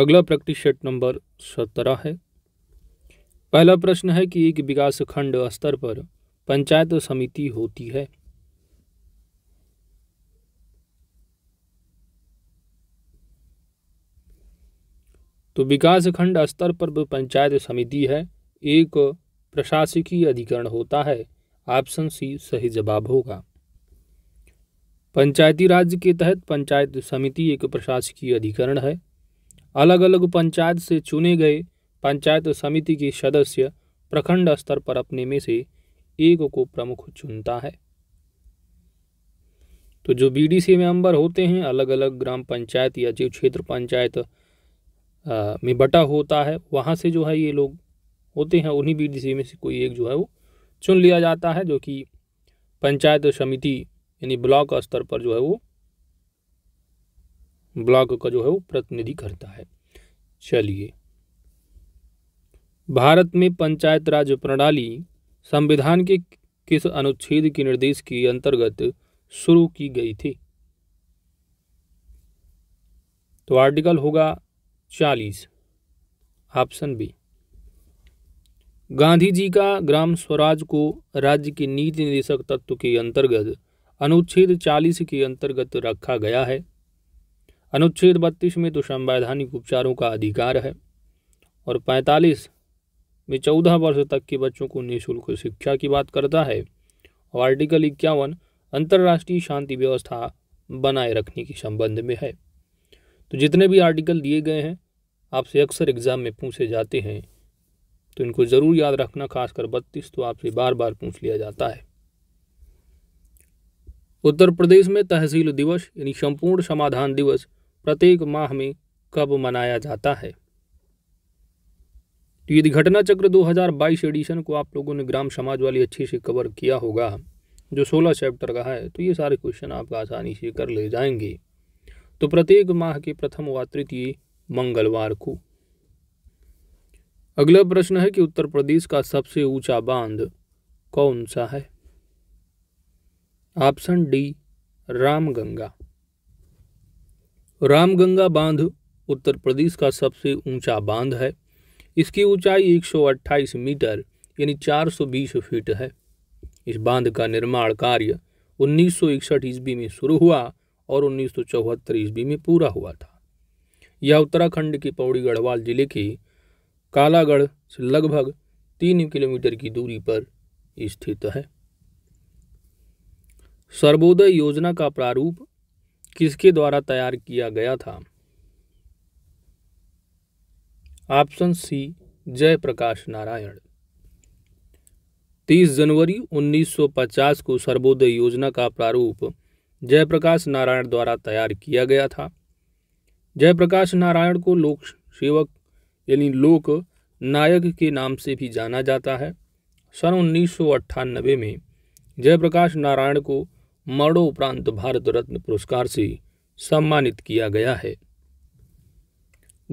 अगला practice set number सत्रह है पहला प्रश्न है कि एक विकास खंड स्तर पर पंचायत समिति होती है तो विकास खंड स्तर पर पंचायत समिति है एक प्रशासकीय अधिकरण होता है ऑप्शन सी सही जवाब होगा पंचायती राज के तहत पंचायत समिति एक प्रशासकीय अधिकरण है अलग अलग पंचायत से चुने गए पंचायत समिति के सदस्य प्रखंड स्तर पर अपने में से एक को प्रमुख चुनता है तो जो बीडीसी मेंबर होते हैं अलग अलग ग्राम पंचायत या जो क्षेत्र पंचायत में बटा होता है वहाँ से जो है ये लोग होते हैं उन्हीं बीडीसी में से कोई एक जो है वो चुन लिया जाता है जो कि पंचायत समिति यानी ब्लॉक स्तर पर जो है वो ब्लॉक का जो है वो प्रतिनिधि करता है चलिए भारत में पंचायत राज प्रणाली संविधान के किस अनुच्छेद के निर्देश के अंतर्गत शुरू की गई थी तो आर्टिकल होगा चालीस ऑप्शन बी गांधी जी का ग्राम स्वराज को राज्य के नीति निदेशक तत्व के अंतर्गत अनुच्छेद चालीस के अंतर्गत रखा गया है अनुच्छेद बत्तीस में तो संवैधानिक उपचारों का अधिकार है और पैंतालीस में चौदह वर्ष तक के बच्चों को निःशुल्क शिक्षा की बात करता है और आर्टिकल इक्यावन अंतर्राष्ट्रीय शांति व्यवस्था बनाए रखने के संबंध में है तो जितने भी आर्टिकल दिए गए हैं आपसे अक्सर एग्ज़ाम में पूछे जाते हैं तो इनको ज़रूर याद रखना खासकर बत्तीस तो आपसे बार बार पूछ लिया जाता है उत्तर प्रदेश में तहसील दिवस यानी संपूर्ण समाधान दिवस प्रत्येक माह में कब मनाया जाता है तो यदि घटना चक्र 2022 एडिशन को आप लोगों ने ग्राम समाज वाली अच्छी से कवर किया होगा जो 16 चैप्टर का है तो ये सारे क्वेश्चन आप आसानी से कर ले जाएंगे तो प्रत्येक माह के प्रथम व तृतीय मंगलवार को अगला प्रश्न है कि उत्तर प्रदेश का सबसे ऊंचा बांध कौन सा है ऑप्शन डी रामगंगा रामगंगा बांध उत्तर प्रदेश का सबसे ऊंचा बांध है इसकी ऊंचाई 128 मीटर यानी 420 फीट है इस बांध का निर्माण कार्य 1961 ईस्वी में शुरू हुआ और उन्नीस सौ ईस्वी में पूरा हुआ था यह उत्तराखंड के पौड़ी गढ़वाल जिले के कालागढ़ से लगभग तीन किलोमीटर की दूरी पर स्थित है सर्वोदय योजना का प्रारूप किसके द्वारा तैयार किया गया था ऑप्शन सी जयप्रकाश नारायण 30 जनवरी 1950 को सर्वोदय योजना का प्रारूप जयप्रकाश नारायण द्वारा तैयार किया गया था जयप्रकाश नारायण को लोक सेवक यानी लोक नायक के नाम से भी जाना जाता है सन उन्नीस में जयप्रकाश नारायण को मरणोपरांत भारत रत्न पुरस्कार से सम्मानित किया गया है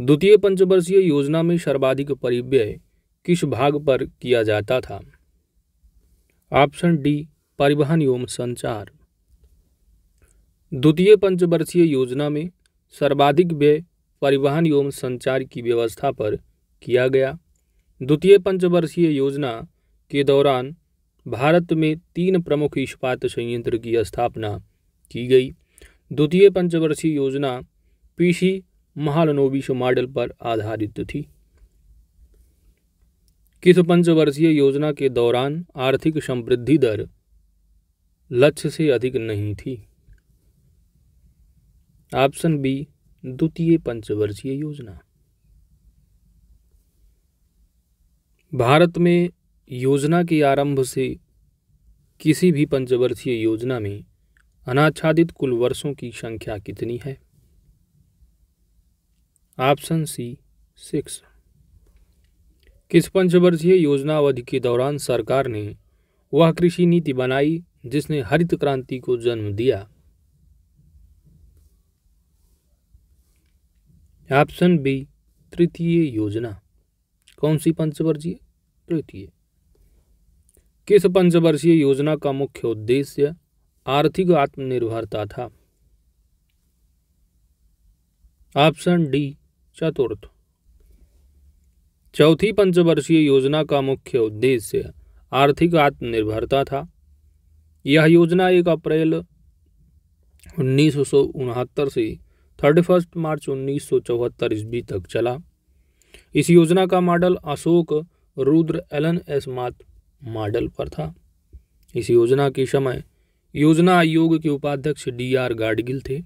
द्वितीय पंचवर्षीय योजना में सर्वाधिक परिव्यय किस भाग पर किया जाता था ऑप्शन डी परिवहन एवं संचार द्वितीय पंचवर्षीय योजना में सर्वाधिक व्यय परिवहन एवं संचार की व्यवस्था पर किया गया द्वितीय पंचवर्षीय योजना के दौरान भारत में तीन प्रमुख इस्पात संयंत्र की स्थापना की गई द्वितीय पंचवर्षीय योजना पीसी महालनोबिस मॉडल पर आधारित थी किस पंचवर्षीय योजना के दौरान आर्थिक समृद्धि दर लक्ष्य से अधिक नहीं थी ऑप्शन बी द्वितीय पंचवर्षीय योजना भारत में योजना के आरंभ से किसी भी पंचवर्षीय योजना में अनाच्छादित कुल वर्षों की संख्या कितनी है ऑप्शन सी सिक्स किस पंचवर्षीय योजना अवधि के दौरान सरकार ने वह कृषि नीति बनाई जिसने हरित क्रांति को जन्म दिया ऑप्शन बी तृतीय योजना कौन सी पंचवर्षीय तृतीय किस पंचवर्षीय योजना का मुख्य उद्देश्य आर्थिक आत्मनिर्भरता था ऑप्शन डी चतुर्थ चौथी पंचवर्षीय योजना का मुख्य उद्देश्य आर्थिक आत्मनिर्भरता था यह योजना एक अप्रैल उन्नीस से थर्टी फर्स्ट मार्च उन्नीस सौ चौहत्तर ईस्वी तक चला इस योजना का model Ashok Rudra Alan S मात मॉडल पर था इस योजना के समय योजना आयोग के उपाध्यक्ष डी आर गाडगिल थे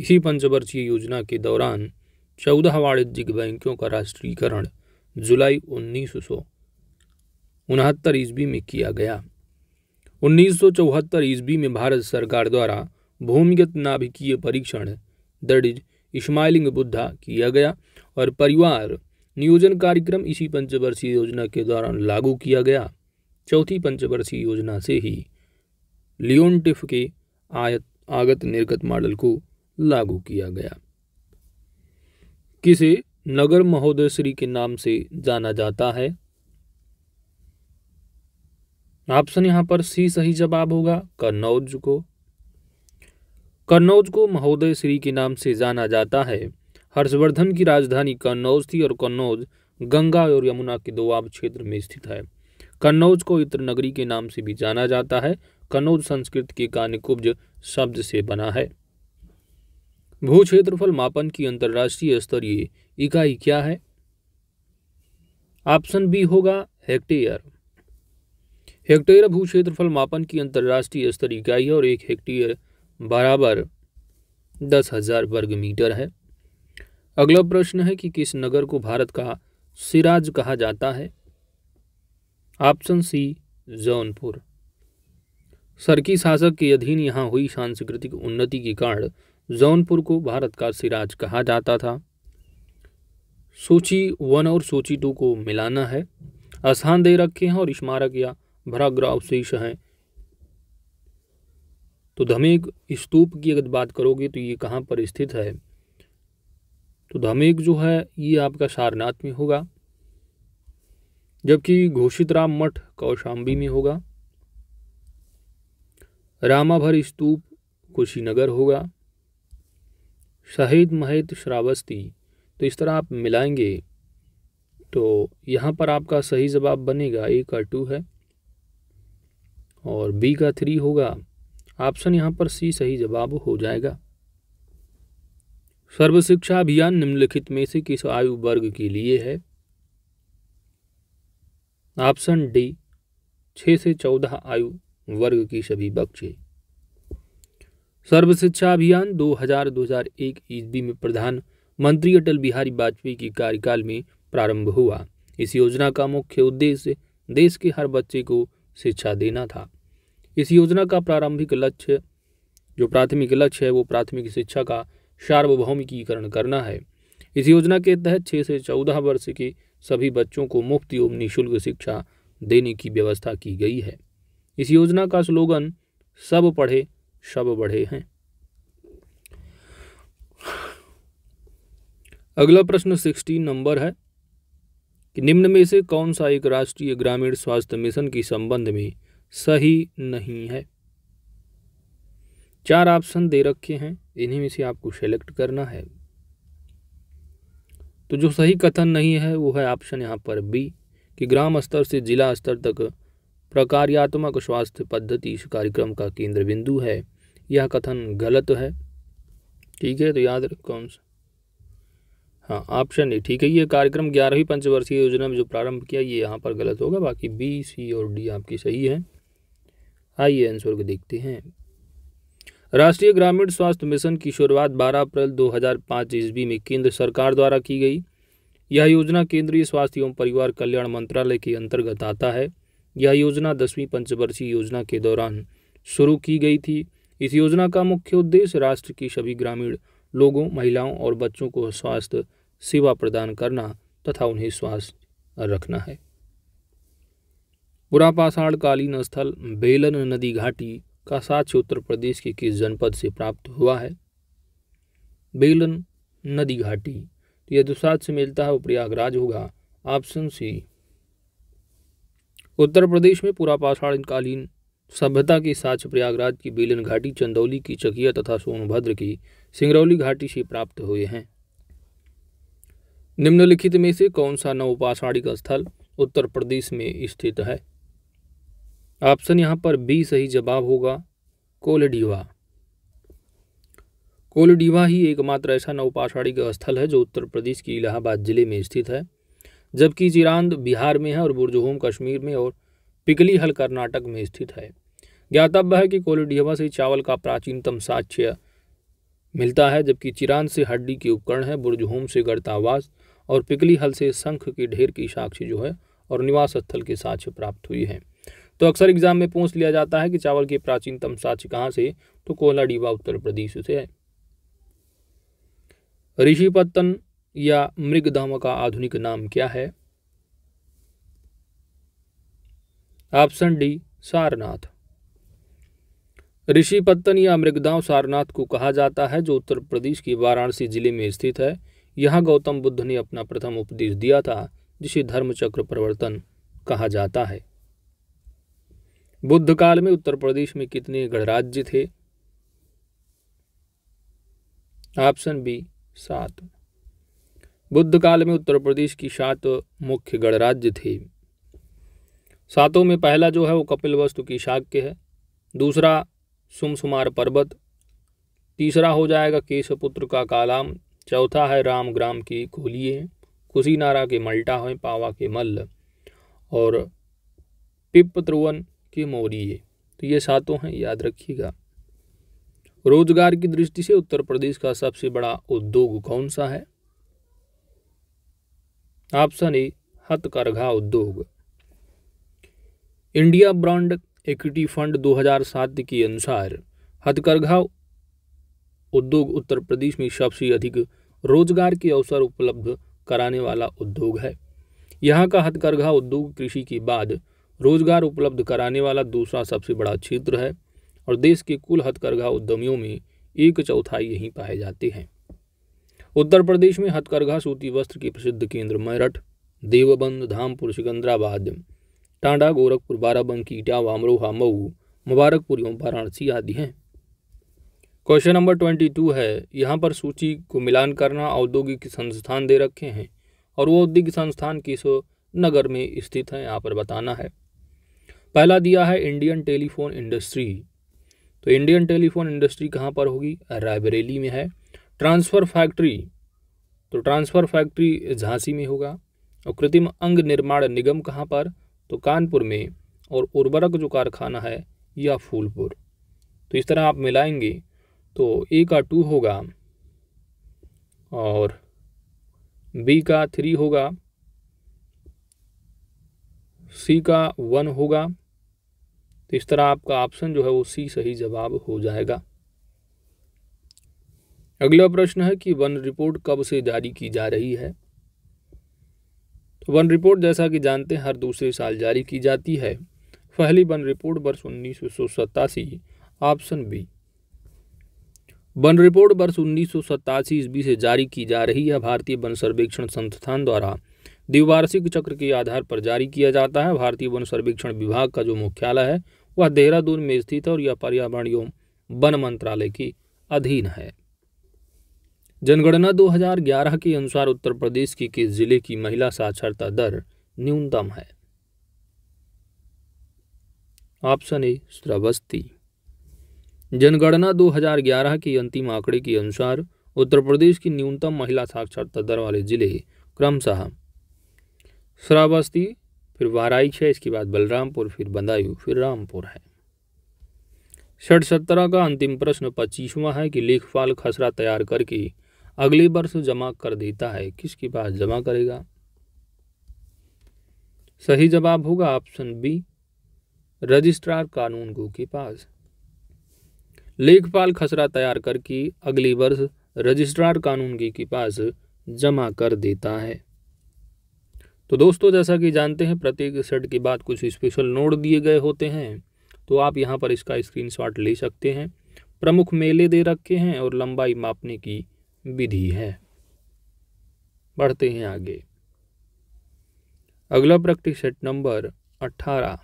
इसी पंचवर्षीय योजना के दौरान चौदह वाणिज्यिक बैंकों का राष्ट्रीयकरण जुलाई उन्नीस सौ उनहत्तर ईस्वी में किया गया उन्नीस सौ चौहत्तर ईस्वी में भारत सरकार द्वारा भूमिगत नाभिकीय परीक्षण दैट इज इस्माइलिंग बुद्धा किया गया और परिवार नियोजन कार्यक्रम इसी पंचवर्षीय योजना के दौरान लागू किया गया चौथी पंचवर्षीय योजना से ही लियोनटिफ के आयत आगत निर्गत मॉडल को लागू किया गया किसे नगर महोदय श्री के नाम से जाना जाता है ऑप्शन यहां पर सी सही जवाब होगा कन्नौज को कन्नौज को महोदय श्री के नाम से जाना जाता है हर्षवर्धन की राजधानी कन्नौज थी और कन्नौज गंगा और यमुना के दोआब क्षेत्र में स्थित है कन्नौज को इत्र नगरी के नाम से भी जाना जाता है कन्नौज संस्कृत के कानिकुब्ज शब्द से बना है भू क्षेत्रफल मापन की अंतर्राष्ट्रीय स्तरीय इकाई क्या है ऑप्शन बी होगा हेक्टेयर हेक्टेयर भू क्षेत्रफल मापन की अंतर्राष्ट्रीय स्तर इकाई है और एक हेक्टेयर बराबर दस हजार वर्ग मीटर है अगला प्रश्न है कि किस नगर को भारत का सिराज कहा जाता है ऑप्शन सी जौनपुर सरकी शासक के अधीन यहाँ हुई सांस्कृतिक उन्नति के कारण जौनपुर को भारत का सिराज कहा जाता था सूची वन और सूची टू को मिलाना है स्थान दे रखे हैं और स्मारक या भराग्रह अवशेष हैं तो धमेक स्तूप की अगर बात करोगे तो ये कहाँ पर स्थित है तो धमेक जो है ये आपका सारनाथ में होगा जबकि घोषित राम मठ कौशाम्बी में होगा रामाभर स्तूप कुशीनगर होगा शहीद महित श्रावस्ती तो इस तरह आप मिलाएंगे तो यहाँ पर आपका सही जवाब बनेगा ए का टू है और बी का थ्री होगा ऑप्शन यहाँ पर सी सही जवाब हो जाएगा सर्वशिक्षा अभियान निम्नलिखित में से किस आयु वर्ग के लिए है ऑप्शन डी छः से चौदह आयु वर्ग की सभी बच्चे सर्व शिक्षा अभियान 2000-2001 ईस्वी में प्रधान मंत्री अटल बिहारी वाजपेयी के कार्यकाल में प्रारंभ हुआ इस योजना का मुख्य उद्देश्य देश के हर बच्चे को शिक्षा देना था इस योजना का प्रारंभिक लक्ष्य जो प्राथमिक लक्ष्य है वो प्राथमिक शिक्षा का सार्वभौमिकीकरण करना है इस योजना के तहत छः से चौदह वर्ष के सभी बच्चों को मुफ्त एवं निःशुल्क शिक्षा देने की व्यवस्था की गई है इस योजना का स्लोगन सब पढ़े सब बढ़े हैं अगला प्रश्न सिक्सटीन नंबर है कि निम्न में से कौन सा एक राष्ट्रीय ग्रामीण स्वास्थ्य मिशन के संबंध में सही नहीं है चार ऑप्शन दे रखे हैं इन्हीं में से आपको सेलेक्ट करना है तो जो सही कथन नहीं है वो है ऑप्शन यहाँ पर बी कि ग्राम स्तर से जिला स्तर तक प्रकार्यात्मक स्वास्थ्य पद्धति इस कार्यक्रम का केंद्र बिंदु है यह कथन गलत है ठीक है तो याद रख कौन सा हाँ ऑप्शन ए ठीक है ये कार्यक्रम ग्यारहवीं पंचवर्षीय योजना में जो प्रारंभ किया ये यहाँ पर गलत होगा बाकी बी सी और डी आपकी सही है आइए आंसर को देखते हैं राष्ट्रीय ग्रामीण स्वास्थ्य मिशन की शुरुआत 12 अप्रैल 2005 ईस्वी में केंद्र सरकार द्वारा की गई यह योजना केंद्रीय स्वास्थ्य एवं परिवार कल्याण मंत्रालय के अंतर्गत आता है यह योजना दसवीं पंचवर्षीय योजना के दौरान शुरू की गई थी इस योजना का मुख्य उद्देश्य राष्ट्र की सभी ग्रामीण लोगों महिलाओं और बच्चों को स्वास्थ्य सेवा प्रदान करना तथा उन्हें स्वास्थ्य रखना है पुरापाषाणकालीन स्थल बेलन नदी घाटी का साक्ष्य उत्तर प्रदेश के किस जनपद से प्राप्त हुआ है बेलन नदी घाटी तो यह जो साक्ष्य मिलता है वो प्रयागराज होगा ऑप्शन सी उत्तर प्रदेश में पूरा पाषाणकालीन सभ्यता के साक्ष्य प्रयागराज की बेलन घाटी चंदौली की चकिया तथा सोनभद्र की सिंगरौली घाटी से प्राप्त हुए हैं निम्नलिखित में से कौन सा नवपाषाणिक स्थल उत्तर प्रदेश में स्थित है ऑप्शन यहाँ पर बी सही जवाब होगा कोलडीवा कोलडीवा ही एकमात्र ऐसा नौपाषाणी का स्थल है जो उत्तर प्रदेश के इलाहाबाद जिले में स्थित है जबकि चिरांद बिहार में है और बुरजहोम कश्मीर में और पिकली हल कर्नाटक में स्थित है ज्ञातव्य है कि कोलडीवा से चावल का प्राचीनतम साक्ष्य मिलता है जबकि चिरांद से हड्डी के उपकरण है बुरजहोम से गर्तावास और पिकली हल से शंख के ढेर की साक्ष्य जो है और निवास स्थल के साक्ष्य प्राप्त हुई है तो अक्सर एग्जाम में पूछ लिया जाता है कि चावल के प्राचीनतम साक्ष्य कहाँ से तो कोलाडीवा उत्तर प्रदेश से है ऋषिपत्तन या मृगधाम का आधुनिक नाम क्या है ऑप्शन डी सारनाथ ऋषिपत्तन या मृगदाव सारनाथ को कहा जाता है जो उत्तर प्रदेश के वाराणसी जिले में स्थित है यहाँ गौतम बुद्ध ने अपना प्रथम उपदेश दिया था जिसे धर्मचक्र प्रवर्तन कहा जाता है बुद्ध काल में उत्तर प्रदेश में कितने गणराज्य थे ऑप्शन बी सात बुद्ध काल में उत्तर प्रदेश की सात मुख्य गणराज्य थे सातों में पहला जो है वो कपिल वस्तु की शाक्य है दूसरा सुमसुमार पर्वत तीसरा हो जाएगा केशपुत्र का कालाम चौथा है राम ग्राम की खोलिए कुशीनारा के मल्टा हैं पावा के मल्ल और पिप त्रुवन के मौर्य तो ये सातों हैं याद रखिएगा रोजगार की दृष्टि से उत्तर प्रदेश का सबसे बड़ा उद्योग कौन सा है ऑप्शन ए हथकरघा उद्योग इंडिया ब्रांड इक्विटी फंड 2007 के अनुसार हथकरघा उद्योग उत्तर प्रदेश में सबसे अधिक रोजगार के अवसर उपलब्ध कराने वाला उद्योग है यहाँ का हथकरघा उद्योग कृषि के बाद रोजगार उपलब्ध कराने वाला दूसरा सबसे बड़ा क्षेत्र है और देश के कुल हथकरघा उद्यमियों में एक चौथाई यहीं पाए जाते हैं उत्तर प्रदेश में हथकरघा सूती वस्त्र के प्रसिद्ध केंद्र मेरठ देवबंद धामपुर सिकंदराबाद टांडा गोरखपुर बाराबंकी इटावा अमरोहा मऊ मुबारकपुर एवं वाराणसी आदि हैं क्वेश्चन नंबर ट्वेंटी टू है यहाँ पर सूची को मिलान करना औद्योगिक संस्थान दे रखे हैं और वो औद्योगिक संस्थान किस नगर में स्थित हैं यहाँ पर बताना है पहला दिया है इंडियन टेलीफोन इंडस्ट्री तो इंडियन टेलीफोन इंडस्ट्री कहाँ पर होगी रायबरेली में है ट्रांसफ़र फैक्ट्री तो ट्रांसफ़र फैक्ट्री झांसी में होगा और कृत्रिम अंग निर्माण निगम कहाँ पर तो कानपुर में और उर्वरक जो कारखाना है या फूलपुर तो इस तरह आप मिलाएंगे तो ए का टू होगा और बी का थ्री होगा सी का वन होगा तो इस तरह आपका ऑप्शन जो है वो सी सही जवाब हो जाएगा अगला प्रश्न है कि वन रिपोर्ट कब से जारी की जा रही है तो वन रिपोर्ट जैसा कि जानते हैं हर दूसरे साल जारी की जाती है पहली वन रिपोर्ट वर्ष उन्नीस ऑप्शन बी वन रिपोर्ट वर्ष उन्नीस सौ ईस्वी से जारी की जा रही है भारतीय वन सर्वेक्षण संस्थान द्वारा द्विवार्षिक चक्र के आधार पर जारी किया जाता है भारतीय वन सर्वेक्षण विभाग का जो मुख्यालय है वह देहरादून में स्थित और यह पर्यावरण एवं वन मंत्रालय की अधीन है जनगणना 2011 के अनुसार उत्तर प्रदेश की किस जिले की महिला साक्षरता दर न्यूनतम है ऑप्शन ए श्रावस्ती जनगणना 2011 के अंतिम आंकड़े के अनुसार उत्तर प्रदेश की न्यूनतम महिला साक्षरता दर वाले जिले क्रमशः श्रावस्ती फिर वाराइच है इसके बाद बलरामपुर फिर बंदायू फिर रामपुर है षठ सत्रह का अंतिम प्रश्न पच्चीसवां है कि लेखपाल खसरा तैयार करके अगले वर्ष जमा कर देता है किसके पास जमा करेगा सही जवाब होगा ऑप्शन बी रजिस्ट्रार कानून गो के पास लेखपाल खसरा तैयार करके अगले वर्ष रजिस्ट्रार कानून के पास जमा कर देता है तो दोस्तों जैसा कि जानते हैं प्रत्येक सेट के बाद कुछ स्पेशल नोट दिए गए होते हैं तो आप यहाँ पर इसका स्क्रीनशॉट ले सकते हैं प्रमुख मेले दे रखे हैं और लंबाई मापने की विधि है बढ़ते हैं आगे अगला प्रैक्टिस सेट नंबर 18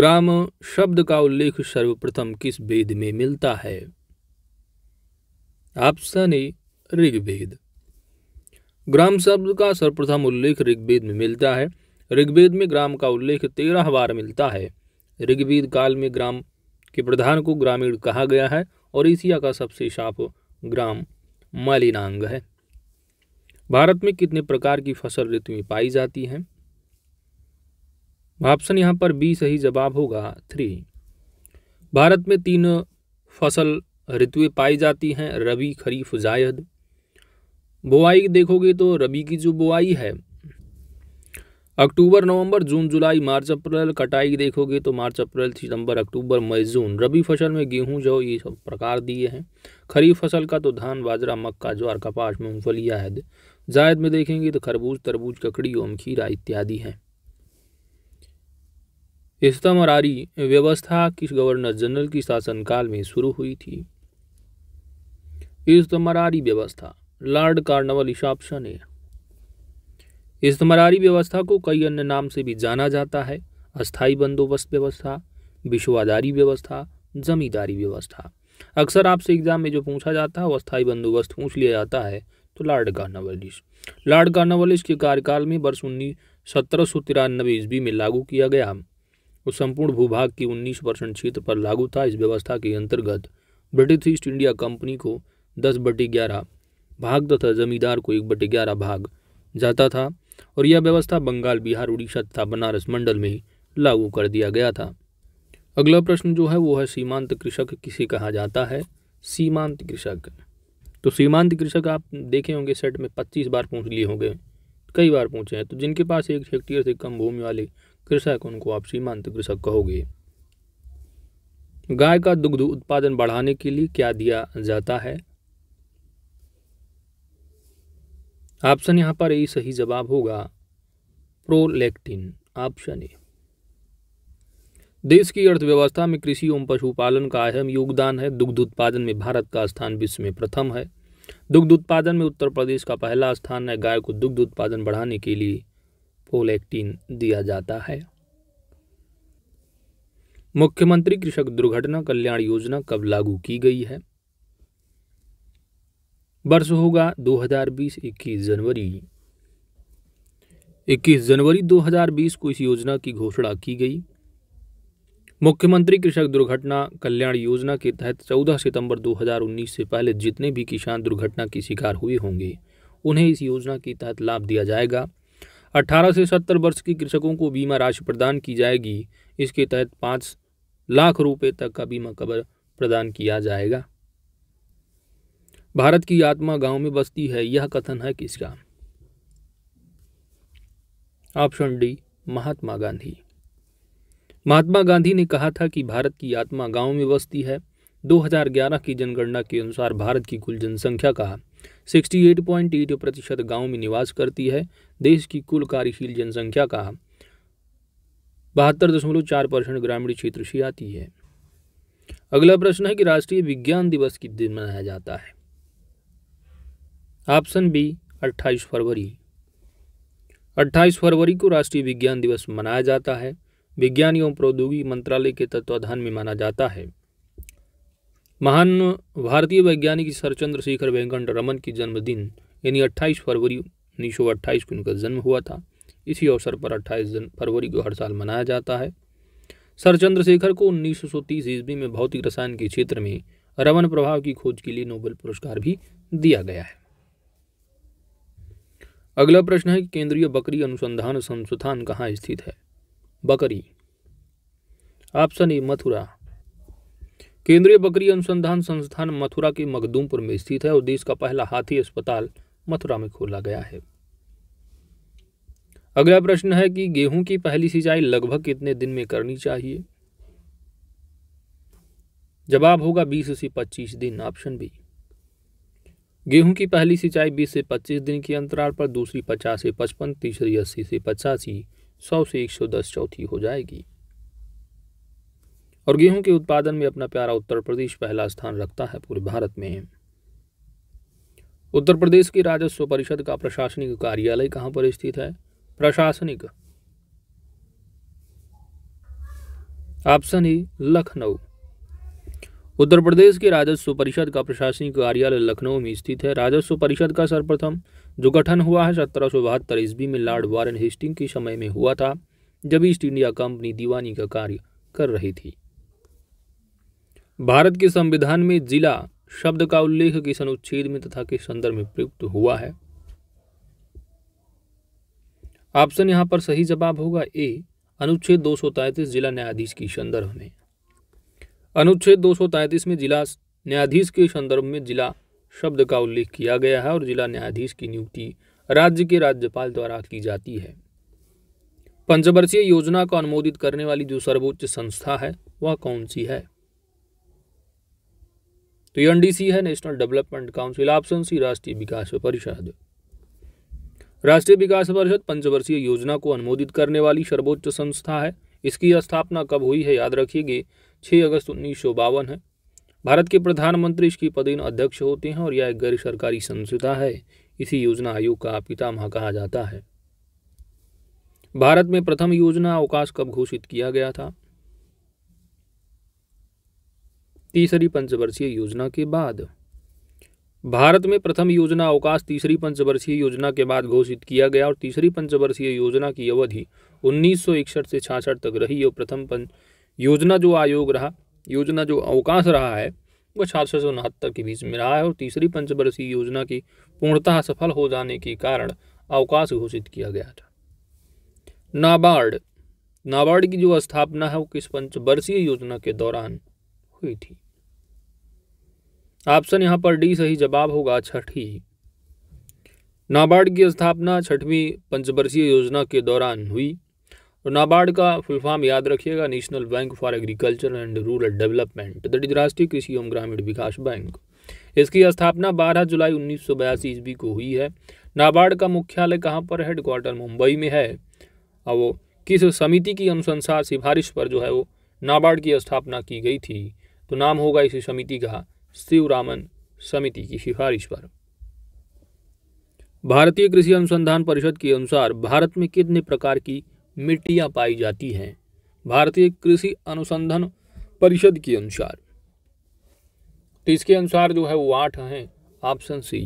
ग्राम शब्द का उल्लेख सर्वप्रथम किस वेद में मिलता है ऑप्शन ए ऋग्वेद ग्राम शब्द का सर्वप्रथम उल्लेख ऋग्वेद में मिलता है ऋग्वेद में ग्राम का उल्लेख तेरह बार मिलता है ऋग्वेद काल में ग्राम के प्रधान को ग्रामीण कहा गया है और एशिया का सबसे साफ ग्राम मालिनांग है भारत में कितने प्रकार की फसल ऋतु में पाई जाती हैं ऑप्शन यहाँ पर बी सही जवाब होगा थ्री भारत में तीन फसल ऋतुएं पाई जाती हैं रबी खरीफ जायद बुआई देखोगे तो रबी की जो बुआई है अक्टूबर नवंबर जून जुलाई मार्च अप्रैल कटाई देखोगे तो मार्च अप्रैल सितंबर अक्टूबर मई जून रबी फसल में गेहूं जो ये सब प्रकार दिए हैं खरीफ फसल का तो धान बाजरा मक्का ज्वार कपास मूंगफली आयद जायद में देखेंगे तो खरबूज तरबूज ककड़ी ओम खीरा इत्यादि हैं इस्तमरारी व्यवस्था किस गवर्नर जनरल की शासनकाल में शुरू हुई थी इस्तमरारी व्यवस्था लॉर्ड कार्नवल इस ऑप्शन इस इस्तमरारी व्यवस्था को कई अन्य नाम से भी जाना जाता है अस्थाई बंदोबस्त व्यवस्था विश्वादारी व्यवस्था जमींदारी व्यवस्था अक्सर आपसे एग्जाम में जो पूछा जाता है वो अस्थाई बंदोबस्त पूछ लिया जाता है तो लॉर्ड कार्नवलिस लॉर्ड कार्नवलिस के कार्यकाल में वर्ष उन्नीस सत्रह सौ तिरानबे ईस्वी में लागू किया गया वो संपूर्ण भूभाग की उन्नीस परसेंट क्षेत्र पर लागू था इस व्यवस्था के अंतर्गत ब्रिटिश ईस्ट इंडिया कंपनी को दस बटी ग्यारह भागता था जमींदार को एक बटे ग्यारह भाग जाता था और यह व्यवस्था बंगाल बिहार उड़ीसा तथा बनारस मंडल में लागू कर दिया गया था अगला प्रश्न जो है वो है सीमांत कृषक किसे कहा जाता है सीमांत कृषक तो सीमांत कृषक आप देखे होंगे सेट में पच्चीस बार पूछ लिए होंगे कई बार पूछे हैं तो जिनके पास एक हेक्टेयर से कम भूमि वाले कृषक उनको आप सीमांत कृषक कहोगे गाय का दुग्ध उत्पादन बढ़ाने के लिए क्या दिया जाता है ऑप्शन यहाँ पर ये सही जवाब होगा प्रोलेक्टिन ऑप्शन ए देश की अर्थव्यवस्था में कृषि एवं पशुपालन का अहम योगदान है दुग्ध उत्पादन में भारत का स्थान विश्व में प्रथम है दुग्ध उत्पादन में उत्तर प्रदेश का पहला स्थान है गाय को दुग्ध उत्पादन बढ़ाने के लिए पोलैक्टिन दिया जाता है मुख्यमंत्री कृषक दुर्घटना कल्याण योजना कब लागू की गई है वर्ष होगा 2020 21 जनवरी 21 जनवरी 2020 को इस योजना की घोषणा की गई मुख्यमंत्री कृषक दुर्घटना कल्याण योजना के तहत 14 सितंबर 2019 से पहले जितने भी किसान दुर्घटना की शिकार हुए होंगे उन्हें इस योजना के तहत लाभ दिया जाएगा 18 से 70 वर्ष के कृषकों को बीमा राशि प्रदान की जाएगी इसके तहत पाँच लाख रुपए तक का बीमा कवर प्रदान किया जाएगा भारत की आत्मा गांव में बसती है यह कथन है किसका ऑप्शन डी महात्मा गांधी महात्मा गांधी ने कहा था कि भारत की आत्मा गांव में बसती है 2011 की जनगणना के अनुसार भारत की कुल जनसंख्या का 68.8 प्रतिशत गांव में निवास करती है देश की कुल कार्यशील जनसंख्या का बहत्तर दशमलव चार परसेंट ग्रामीण क्षेत्र से आती है अगला प्रश्न है कि राष्ट्रीय विज्ञान दिवस किस दिन मनाया जाता है ऑप्शन बी 28 फरवरी 28 फरवरी को राष्ट्रीय विज्ञान दिवस मनाया जाता है विज्ञान एवं प्रौद्योगिकी मंत्रालय के तत्वाधान में माना जाता है महान भारतीय वैज्ञानिक सर चंद्रशेखर वेंकट रमन की जन्मदिन यानी 28 फरवरी उन्नीस को उनका जन्म हुआ था इसी अवसर पर 28 फरवरी को हर साल मनाया जाता है सर चंद्रशेखर को 1930 ईस्वी में भौतिक रसायन के क्षेत्र में रमन प्रभाव की खोज के लिए नोबेल पुरस्कार भी दिया गया है अगला प्रश्न है केंद्रीय बकरी अनुसंधान संस्थान कहाँ स्थित है बकरी ऑप्शन ए मथुरा केंद्रीय बकरी अनुसंधान संस्थान मथुरा के मखदूमपुर में स्थित है और देश का पहला हाथी अस्पताल मथुरा में खोला गया है अगला प्रश्न है कि गेहूं की पहली सिंचाई लगभग कितने दिन में करनी चाहिए जवाब होगा 20 से 25 दिन ऑप्शन बी गेहूं की पहली सिंचाई 20 से 25 दिन के अंतराल पर दूसरी 50 से 55, तीसरी 80 से पचासी सौ से 110 चौथी हो जाएगी और गेहूं के उत्पादन में अपना प्यारा उत्तर प्रदेश पहला स्थान रखता है पूरे भारत में उत्तर प्रदेश की राजस्व परिषद का प्रशासनिक कार्यालय कहां पर स्थित है प्रशासनिक ऑप्शन ए लखनऊ उत्तर प्रदेश के राजस्व परिषद का प्रशासनिक कार्यालय लखनऊ में स्थित है राजस्व परिषद का सर्वप्रथम जो गठन हुआ है सत्रह सौ बहत्तर ईस्वी में लॉर्ड वारन हेस्टिंग के समय में हुआ था जब ईस्ट इंडिया कंपनी दीवानी का कार्य कर रही थी भारत के संविधान में जिला शब्द का उल्लेख किस अनुच्छेद में तथा किस संदर्भ में प्रयुक्त हुआ है ऑप्शन यहां पर सही जवाब होगा ए अनुच्छेद दो जिला न्यायाधीश की संदर्भ में अनुच्छेद दो में जिला न्यायाधीश के संदर्भ में जिला शब्द का उल्लेख किया गया है और जिला न्यायाधीश की नियुक्ति राज्य के राज्यपाल द्वारा की जाती है पंचवर्षीय योजना को अनुमोदित करने वाली जो सर्वोच्च संस्था है वह कौन सी है तो एनडीसी है national development council option C राष्ट्रीय विकास परिषद राष्ट्रीय विकास परिषद पंचवर्षीय योजना को अनुमोदित करने वाली सर्वोच्च संस्था है इसकी स्थापना कब हुई है याद रखिएगा 6 अगस्त उन्नीस है भारत के प्रधानमंत्री इसकी पदेन अध्यक्ष होते हैं और यह एक गैर सरकारी संस्था है इसी योजना आयोग का पितामह कहा जाता है भारत में प्रथम योजना अवकाश कब घोषित किया गया था तीसरी पंचवर्षीय योजना के बाद भारत में प्रथम योजना अवकाश तीसरी पंचवर्षीय योजना के बाद घोषित किया गया और तीसरी पंचवर्षीय योजना की अवधि 1961 से 66 तक रही और प्रथम पंच योजना जो आयोग रहा योजना जो अवकाश रहा है वह छात्र सौ उनहत्तर के बीच में रहा है और तीसरी पंचवर्षीय योजना की पूर्णतः सफल हो जाने के कारण अवकाश घोषित किया गया था नाबार्ड नाबार्ड की जो स्थापना है वो किस पंचवर्षीय योजना के दौरान हुई थी ऑप्शन यहाँ पर डी सही जवाब होगा छठी नाबार्ड की स्थापना छठवीं पंचवर्षीय योजना के दौरान हुई तो नाबार्ड का फुल फॉर्म याद रखिएगा national bank for agriculture and rural development that is राष्ट्रीय कृषि एवं ग्रामीण विकास बैंक इसकी स्थापना 12 जुलाई उन्नीस सौ ईस्वी को हुई है नाबार्ड का मुख्यालय कहाँ पर हेडक्वार्टर मुंबई में है और वो किस समिति की अनुशंसा सिफारिश पर जो है वो नाबार्ड की स्थापना की गई थी तो नाम होगा इस समिति का शिवरामन समिति की सिफारिश पर भारतीय कृषि अनुसंधान परिषद के अनुसार भारत में कितने प्रकार की मिट्टियाँ पाई जाती हैं भारतीय कृषि अनुसंधान परिषद के अनुसार तो इसके अनुसार जो है वो आठ हैं ऑप्शन सी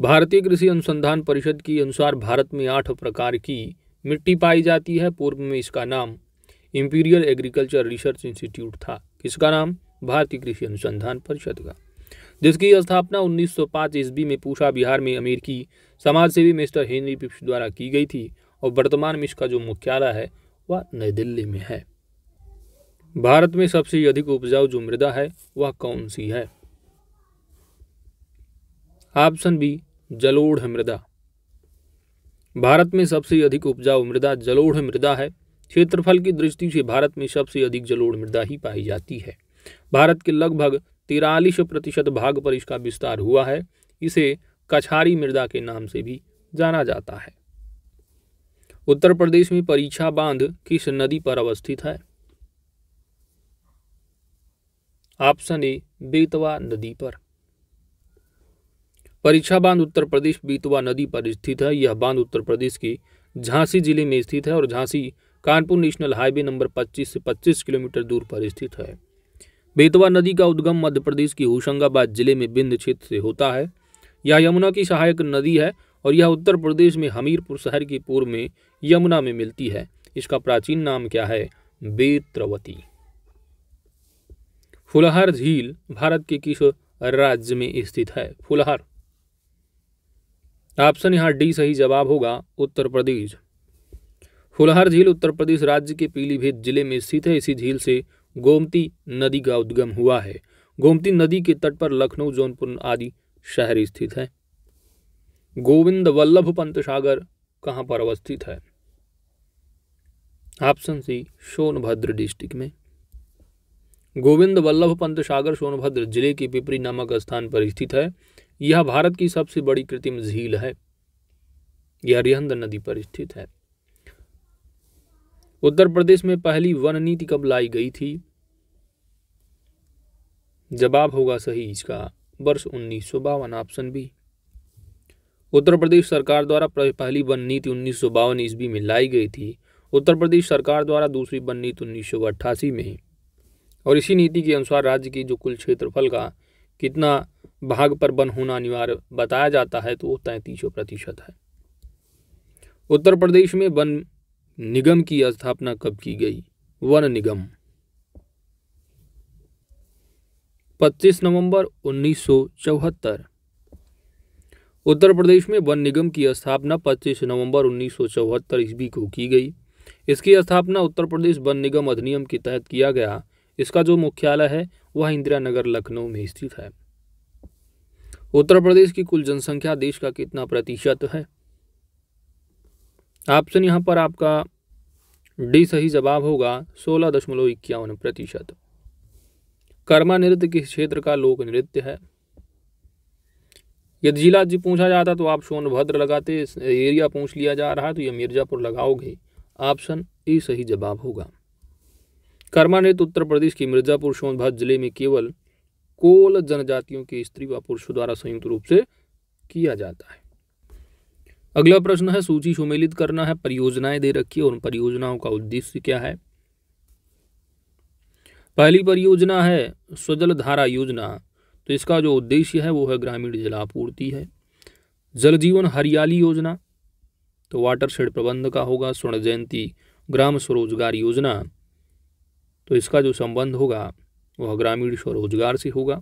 भारतीय कृषि अनुसंधान परिषद के अनुसार भारत में आठ प्रकार की मिट्टी पाई जाती है पूर्व में इसका नाम इंपीरियल एग्रीकल्चर रिसर्च इंस्टीट्यूट था किसका नाम भारतीय कृषि अनुसंधान परिषद का जिसकी स्थापना 1905 ईस्वी में पूषा बिहार में अमेरिकी समाजसेवी मिस्टर हेनरी पिप्स द्वारा की गई थी और वर्तमान में इसका जो मुख्यालय है वह नई दिल्ली में है भारत में सबसे अधिक उपजाऊ जो मृदा है वह कौन सी है ऑप्शन बी जलोढ़ मृदा भारत में सबसे अधिक उपजाऊ मृदा जलोढ़ मृदा है क्षेत्रफल की दृष्टि से भारत में सबसे अधिक जलोढ़ मृदा ही पाई जाती है भारत के लगभग तिरालीस प्रतिशत भाग पर इसका विस्तार हुआ है इसे कछारी मृदा के नाम से भी जाना जाता है उत्तर प्रदेश में परीक्षा बांध किस नदी पर अवस्थित है ऑप्शन ए बेतवा नदी पर परीक्षा बांध उत्तर प्रदेश बेतवा नदी पर स्थित है यह बांध उत्तर प्रदेश के झांसी जिले में स्थित है और Jhansi Kanpur national highway number 25 से 25 किलोमीटर दूर पर स्थित है बेतवा नदी का उद्गम मध्य प्रदेश के होशंगाबाद जिले में बिंद क्षेत्र से होता है यह यमुना की सहायक नदी है और यह उत्तर प्रदेश में हमीरपुर शहर के पूर्व में यमुना में मिलती है इसका प्राचीन नाम क्या है बेत्रवती फुलहर झील भारत के किस राज्य में स्थित है फुलहर ऑप्शन यहाँ डी सही जवाब होगा उत्तर प्रदेश फुलहर झील उत्तर प्रदेश राज्य के पीलीभीत जिले में स्थित है इसी झील से गोमती नदी का उद्गम हुआ है गोमती नदी के तट पर लखनऊ जौनपुर आदि शहर स्थित है गोविंद वल्लभ पंत सागर कहाँ पर अवस्थित है ऑप्शन सी सोनभद्र डिस्ट्रिक्ट में गोविंद वल्लभ पंत सागर सोनभद्र जिले के पिपरी नामक स्थान पर स्थित है यह भारत की सबसे बड़ी कृत्रिम झील है यह रिहंद नदी पर स्थित है उत्तर प्रदेश में पहली वन नीति कब लाई गई थी जवाब होगा सही इसका वर्ष उन्नीस सौ बावन ऑप्शन बी उत्तर प्रदेश सरकार द्वारा पहली वन नीति उन्नीस सौ बावन ईस्वी में लाई गई थी उत्तर प्रदेश सरकार द्वारा दूसरी वन नीति उन्नीस सौ अट्ठासी में और इसी नीति के अनुसार राज्य की जो कुल क्षेत्रफल का कितना भाग पर वन होना अनिवार्य बताया जाता है तो वो तैंतीसों प्रतिशत है उत्तर प्रदेश में वन निगम की स्थापना कब की गई वन निगम 25 नवंबर उन्नीस उत्तर प्रदेश में वन निगम की स्थापना 25 नवंबर उन्नीस सौ ईस्वी को की गई इसकी स्थापना उत्तर प्रदेश वन निगम अधिनियम के तहत किया गया इसका जो मुख्यालय है वह इंदिरा नगर लखनऊ में स्थित है उत्तर प्रदेश की कुल जनसंख्या देश का कितना प्रतिशत है ऑप्शन यहाँ पर आपका डी सही जवाब होगा सोलह दशमलव इक्यावन प्रतिशत कर्मा नृत्य किस क्षेत्र का लोक नृत्य है यदि जिला जी पूछा जाता तो आप सोनभद्र लगाते एरिया पूछ लिया जा रहा है तो ये मिर्ज़ापुर लगाओगे ऑप्शन ए सही जवाब होगा कर्मानित उत्तर प्रदेश के मिर्ज़ापुर सोनभद्र जिले में केवल कोल जनजातियों के स्त्री व पुरुषों द्वारा संयुक्त रूप से किया जाता है अगला प्रश्न है सूची सुमेलित करना है परियोजनाएं दे रखी है और उन परियोजनाओं का उद्देश्य क्या है पहली परियोजना है स्वजल धारा योजना तो इसका जो उद्देश्य है वो है ग्रामीण जलापूर्ति है जल जीवन हरियाली योजना तो वाटर शेड प्रबंध का होगा स्वर्ण जयंती ग्राम स्वरोजगार योजना तो इसका जो संबंध होगा वह ग्रामीण स्वरोजगार से होगा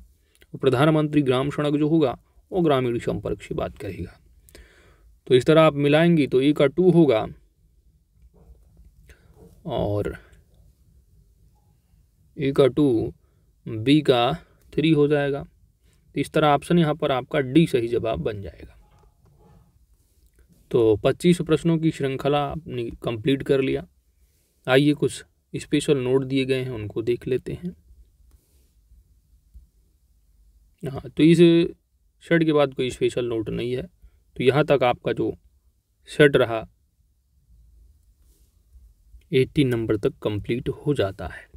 प्रधानमंत्री ग्राम सड़क जो होगा वो ग्रामीण संपर्क से बात करेगा तो इस तरह आप मिलाएंगी तो ए का टू होगा और ए का टू बी का थ्री हो जाएगा तो इस तरह ऑप्शन यहाँ पर आपका डी सही जवाब बन जाएगा तो 25 प्रश्नों की श्रृंखला आपने कंप्लीट कर लिया आइए कुछ स्पेशल नोट दिए गए हैं उनको देख लेते हैं हाँ तो इस शर्ट के बाद कोई स्पेशल नोट नहीं है तो यहाँ तक आपका जो शर्ट रहा एट्टी नंबर तक कंप्लीट हो जाता है